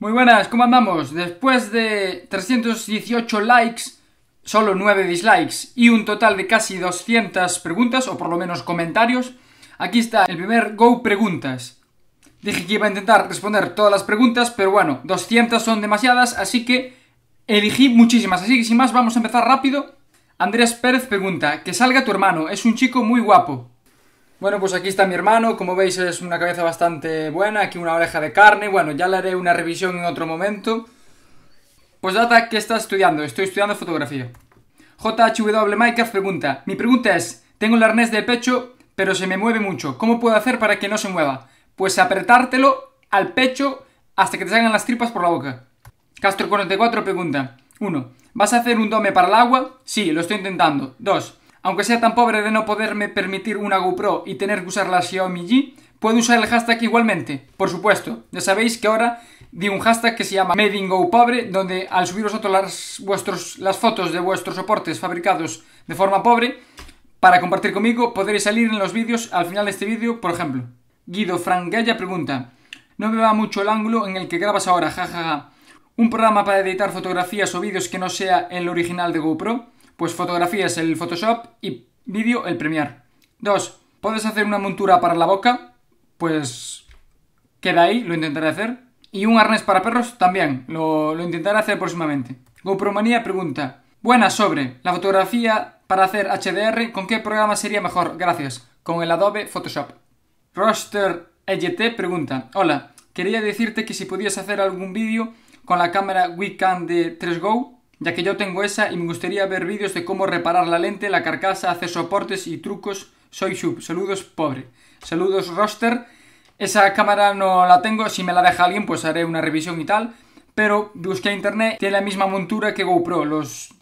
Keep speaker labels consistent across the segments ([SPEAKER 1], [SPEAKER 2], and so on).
[SPEAKER 1] Muy buenas, ¿cómo andamos? Después de 318 likes, solo 9 dislikes y un total de casi 200 preguntas, o por lo menos comentarios, aquí está el primer Go Preguntas. Dije que iba a intentar responder todas las preguntas, pero bueno, 200 son demasiadas, así que elegí muchísimas. Así que sin más, vamos a empezar rápido. Andrés Pérez pregunta, que salga tu hermano, es un chico muy guapo. Bueno, pues aquí está mi hermano, como veis es una cabeza bastante buena, aquí una oreja de carne, bueno, ya le haré una revisión en otro momento. Pues data que está estudiando, estoy estudiando fotografía. JHW pregunta, mi pregunta es, tengo el arnés de pecho, pero se me mueve mucho, ¿cómo puedo hacer para que no se mueva? Pues apretártelo al pecho hasta que te salgan las tripas por la boca. Castro44 pregunta, 1. ¿Vas a hacer un dome para el agua? Sí, lo estoy intentando. 2. Aunque sea tan pobre de no poderme permitir una GoPro y tener que usar la Xiaomi puedo usar el hashtag igualmente, por supuesto. Ya sabéis que ahora di un hashtag que se llama Pobre, donde al subir vosotros las, vuestros, las fotos de vuestros soportes fabricados de forma pobre, para compartir conmigo podréis salir en los vídeos al final de este vídeo, por ejemplo. Guido Gaya pregunta, no me va mucho el ángulo en el que grabas ahora, jajaja. ¿Un programa para editar fotografías o vídeos que no sea el original de GoPro? Pues fotografías el Photoshop y vídeo el Premiere. 2. ¿Puedes hacer una montura para la boca? Pues queda ahí, lo intentaré hacer. Y un arnés para perros también, lo, intentaré hacer próximamente. manía pregunta, buena sobre la fotografía para hacer HDR, ¿con qué programa sería mejor? Gracias, con el Adobe Photoshop. Roster EYT pregunta, hola, quería decirte que si podías hacer algún vídeo con la cámara Wicam de 3Go ya que yo tengo esa y me gustaría ver vídeos de cómo reparar la lente, la carcasa, hacer soportes y trucos. Soy sub, saludos pobre. Saludos roster. Esa cámara no la tengo, si me la deja alguien pues haré una revisión y tal. Pero busqué internet, tiene la misma montura que GoPro, los,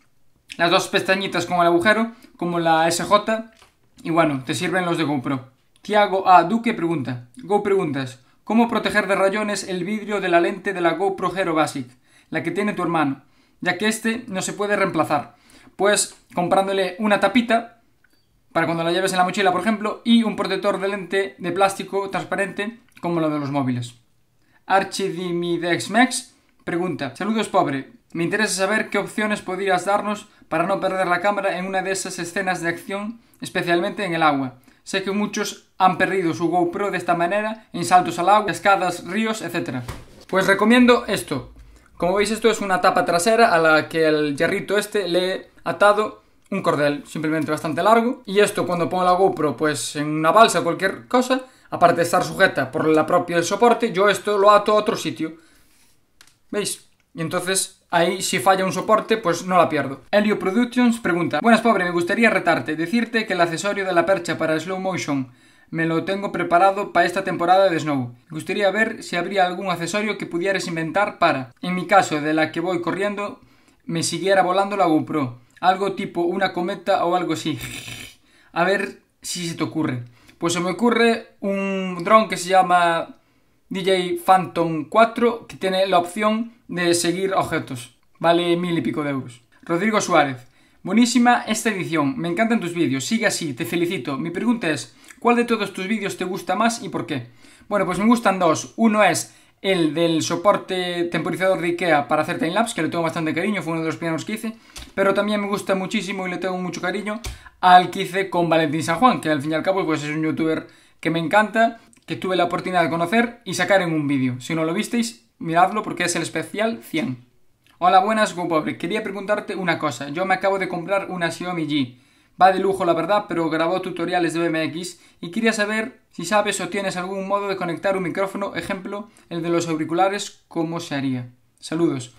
[SPEAKER 1] las dos pestañitas con el agujero, como la SJ. Y bueno, te sirven los de GoPro. Tiago A. Duque pregunta. Go preguntas. ¿Cómo proteger de rayones el vidrio de la lente de la GoPro Hero Basic? La que tiene tu hermano ya que este no se puede reemplazar. Pues comprándole una tapita para cuando la lleves en la mochila, por ejemplo, y un protector de lente de plástico transparente como lo de los móviles. Archidimidexmex pregunta: Saludos, pobre. Me interesa saber qué opciones podrías darnos para no perder la cámara en una de esas escenas de acción, especialmente en el agua. Sé que muchos han perdido su GoPro de esta manera en saltos al agua, escadas, ríos, etc. Pues recomiendo esto, como veis esto es una tapa trasera a la que el yerrito este le he atado un cordel, simplemente bastante largo. Y esto cuando pongo la GoPro pues en una balsa o cualquier cosa, aparte de estar sujeta por la propio del soporte, yo esto lo ato a otro sitio. ¿Veis? Y entonces ahí si falla un soporte pues no la pierdo. Helio Productions pregunta, buenas pobre, me gustaría retarte, decirte que el accesorio de la percha para slow motion me lo tengo preparado para esta temporada de Snow. Gustaría ver si habría algún accesorio que pudieras inventar para, en mi caso de la que voy corriendo, me siguiera volando la GoPro. Algo tipo una cometa o algo así. A ver si se te ocurre. Pues se me ocurre un dron que se llama DJ Phantom 4 que tiene la opción de seguir objetos. Vale mil y pico de euros. Rodrigo Suárez. Buenísima esta edición. Me encantan tus vídeos. Sigue así. Te felicito. Mi pregunta es... ¿Cuál de todos tus vídeos te gusta más y por qué? Bueno, pues me gustan dos. Uno es el del soporte temporizador de IKEA para hacer timelapse, que le tengo bastante cariño, fue uno de los pianos que hice, pero también me gusta muchísimo y le tengo mucho cariño al que hice con Valentín San Juan, que al fin y al cabo pues es un youtuber que me encanta, que tuve la oportunidad de conocer y sacar en un vídeo. Si no lo visteis, miradlo porque es el especial 100. Hola, buenas, GoPobre. Quería preguntarte una cosa. Yo me acabo de comprar una Xiaomi G va de lujo la verdad, pero grabó tutoriales de BMX y quería saber si sabes o tienes algún modo de conectar un micrófono, ejemplo, el de los auriculares, cómo se haría. Saludos.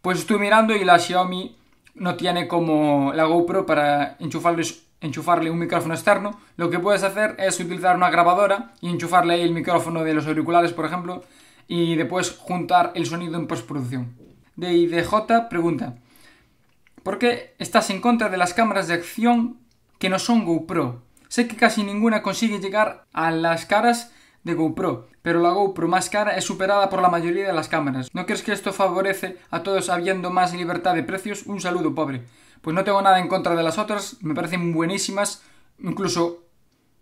[SPEAKER 1] Pues estoy mirando y la Xiaomi no tiene como la GoPro para enchufarle un micrófono externo. Lo que puedes hacer es utilizar una grabadora y enchufarle ahí el micrófono de los auriculares, por ejemplo, y después juntar el sonido en postproducción. DIDJ pregunta. ¿Por qué estás en contra de las cámaras de acción que no son GoPro. Sé que casi ninguna consigue llegar a las caras de GoPro, pero la GoPro más cara es superada por la mayoría de las cámaras. ¿No crees que esto favorece a todos habiendo más libertad de precios? Un saludo, pobre. Pues no tengo nada en contra de las otras, me parecen buenísimas, incluso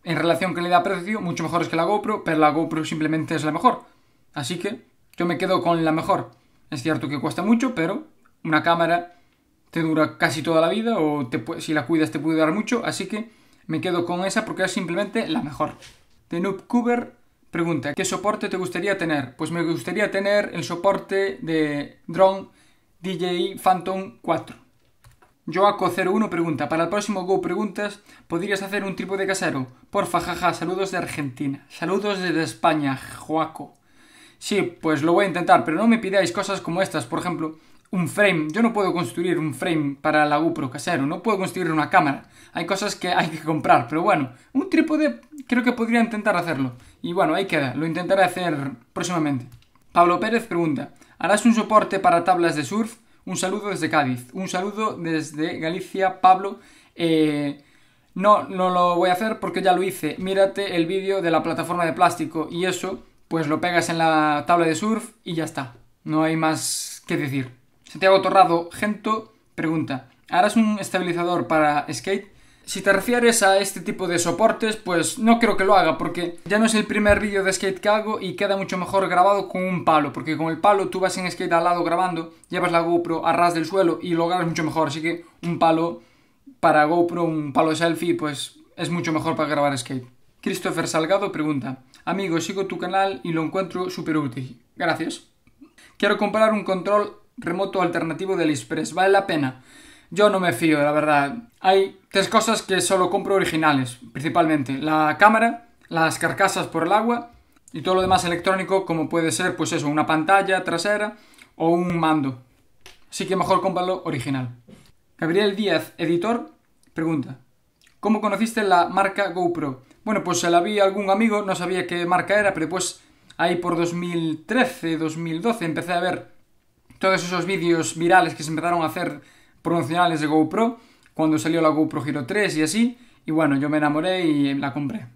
[SPEAKER 1] en relación da precio mucho mejores que la GoPro, pero la GoPro simplemente es la mejor. Así que yo me quedo con la mejor. Es cierto que cuesta mucho, pero una cámara te dura casi toda la vida o si la cuidas te puede durar mucho, así que me quedo con esa porque es simplemente la mejor. The Noob pregunta, ¿qué soporte te gustaría tener? Pues me gustaría tener el soporte de Drone DJI Phantom 4. Joaco01 pregunta, para el próximo Go Preguntas, ¿podrías hacer un tipo de casero? Porfa, jaja, saludos de Argentina. Saludos desde España, Joaco. Sí, pues lo voy a intentar, pero no me pidáis cosas como estas, por ejemplo, un frame. Yo no puedo construir un frame para la upro casero, no puedo construir una cámara. Hay cosas que hay que comprar, pero bueno, un trípode creo que podría intentar hacerlo. Y bueno, ahí queda, lo intentaré hacer próximamente. Pablo Pérez pregunta, ¿harás un soporte para tablas de surf? Un saludo desde Cádiz, un saludo desde Galicia, Pablo. Eh, no, no lo voy a hacer porque ya lo hice. Mírate el vídeo de la plataforma de plástico y eso, pues lo pegas en la tabla de surf y ya está. No hay más que decir. Santiago Torrado Gento pregunta, ¿harás un estabilizador para Skate? Si te refieres a este tipo de soportes, pues no creo que lo haga porque ya no es el primer vídeo de skate que hago y queda mucho mejor grabado con un palo, porque con el palo tú vas en skate al lado grabando, llevas la GoPro a ras del suelo y lo grabas mucho mejor, así que un palo para GoPro, un palo selfie, pues es mucho mejor para grabar skate. Christopher Salgado pregunta, amigo, sigo tu canal y lo encuentro súper útil. Gracias. Quiero comprar un control remoto alternativo del Express. Vale la pena. Yo no me fío, la verdad. Hay tres cosas que solo compro originales, principalmente. La cámara, las carcasas por el agua y todo lo demás electrónico, como puede ser, pues eso, una pantalla trasera o un mando. Así que mejor cómpralo original. Gabriel Díaz, editor, pregunta. ¿Cómo conociste la marca GoPro? Bueno, pues se la vi a algún amigo, no sabía qué marca era, pero pues ahí por 2013, 2012 empecé a ver todos esos vídeos virales que se empezaron a hacer promocionales de GoPro cuando salió la GoPro Hero 3 y así. Y bueno, yo me enamoré y la compré.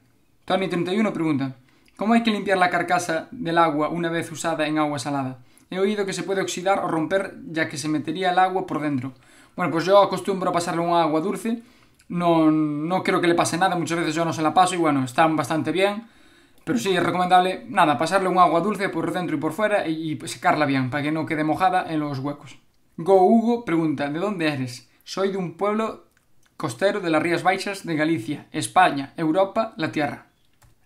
[SPEAKER 1] Tony31 pregunta, ¿cómo hay que limpiar la carcasa del agua una vez usada en agua salada? He oído que se puede oxidar o romper ya que se metería el agua por dentro. Bueno, pues yo acostumbro a pasarle un agua dulce. No, no creo que le pase nada, muchas veces yo no se la paso y bueno, están bastante bien. Pero sí, es recomendable, nada, pasarle un agua dulce por dentro y por fuera y, secarla bien para que no quede mojada en los huecos. Go Hugo pregunta, ¿de dónde eres? Soy de un pueblo costero de las Rías Baixas de Galicia, España, Europa, la Tierra.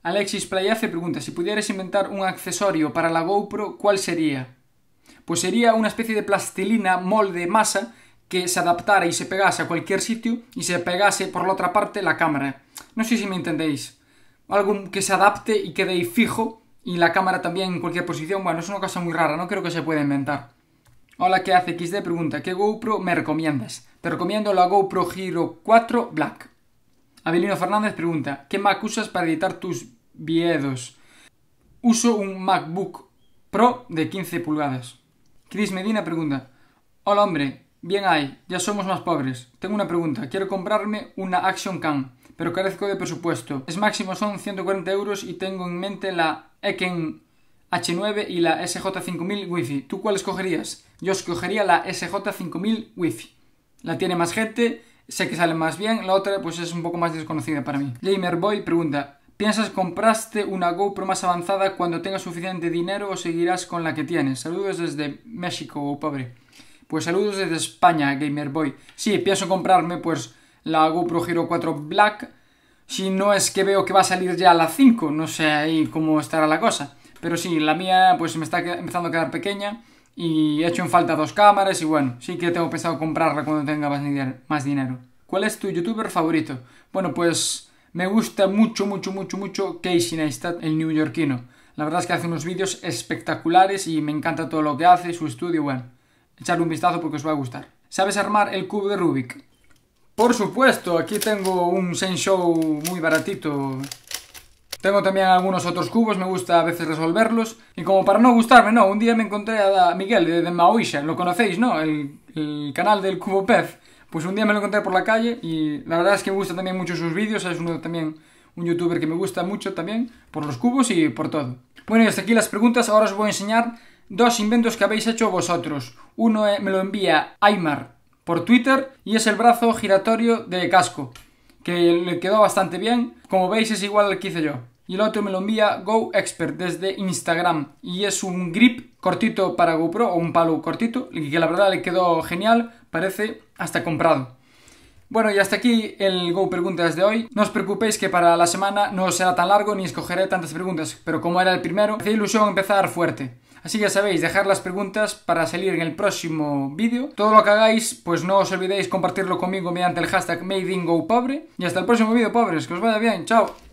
[SPEAKER 1] Alexis Playace pregunta, si pudieras inventar un accesorio para la GoPro, ¿cuál sería? Pues sería una especie de plastilina molde masa que se adaptara y se pegase a cualquier sitio y se pegase por la otra parte la cámara. No sé si me entendéis algo que se adapte y quede ahí fijo y la cámara también en cualquier posición. Bueno, es una cosa muy rara, no creo que se pueda inventar. Hola, ¿qué hace XD? Pregunta, ¿qué GoPro me recomiendas? Te recomiendo la GoPro Hero 4 Black. Abelino Fernández pregunta, ¿qué Mac usas para editar tus videos? Uso un MacBook Pro de 15 pulgadas. Chris Medina pregunta, hola hombre, Bien hay, ya somos más pobres. Tengo una pregunta. Quiero comprarme una Action Cam, pero carezco de presupuesto. Es máximo son 140 euros y tengo en mente la Eken H9 y la SJ5000 Wi-Fi. ¿Tú cuál escogerías? Yo escogería la SJ5000 Wi-Fi. La tiene más gente, sé que sale más bien. La otra pues es un poco más desconocida para mí. Gamerboy pregunta. ¿Piensas compraste una GoPro más avanzada cuando tengas suficiente dinero o seguirás con la que tienes? Saludos desde México, pobre. Pues saludos desde España, Gamerboy. Sí, pienso comprarme pues la GoPro Hero 4 Black. Si no es que veo que va a salir ya la 5, no sé ahí cómo estará la cosa. Pero sí, la mía pues me está empezando a quedar pequeña y he hecho en falta dos cámaras y bueno, sí que tengo pensado comprarla cuando tenga más dinero. ¿Cuál es tu youtuber favorito? Bueno, pues me gusta mucho, mucho, mucho, mucho Casey Neistat, el neoyorquino. La verdad es que hace unos vídeos espectaculares y me encanta todo lo que hace, su estudio, bueno. Echarle un vistazo porque os va a gustar. ¿Sabes armar el cubo de Rubik? Por supuesto, aquí tengo un Senshow muy baratito. Tengo también algunos otros cubos, me gusta a veces resolverlos. Y como para no gustarme, no, un día me encontré a Miguel de, de Maoisha, lo conocéis, ¿no? El, canal del Cubo Pez. Pues un día me lo encontré por la calle y la verdad es que me gustan también mucho sus vídeos, es uno también un youtuber que me gusta mucho también por los cubos y por todo. Bueno, y hasta aquí las preguntas, ahora os voy a enseñar dos inventos que habéis hecho vosotros. Uno eh, me lo envía Aymar por Twitter y es el brazo giratorio de casco, que le quedó bastante bien. Como veis es igual al que hice yo. Y el otro me lo envía Go Expert desde Instagram y es un grip cortito para GoPro o un palo cortito, que la verdad le quedó genial, parece hasta comprado. Bueno, y hasta aquí el Go Preguntas de hoy. No os preocupéis que para la semana no será tan largo ni escogeré tantas preguntas, pero como era el primero, me hace ilusión empezar fuerte. Así ya sabéis, dejar las preguntas para salir en el próximo vídeo. Todo lo que hagáis, pues no os olvidéis compartirlo conmigo mediante el hashtag MadeInGoPobre. Y hasta el próximo vídeo, pobres. Que os vaya bien. Chao.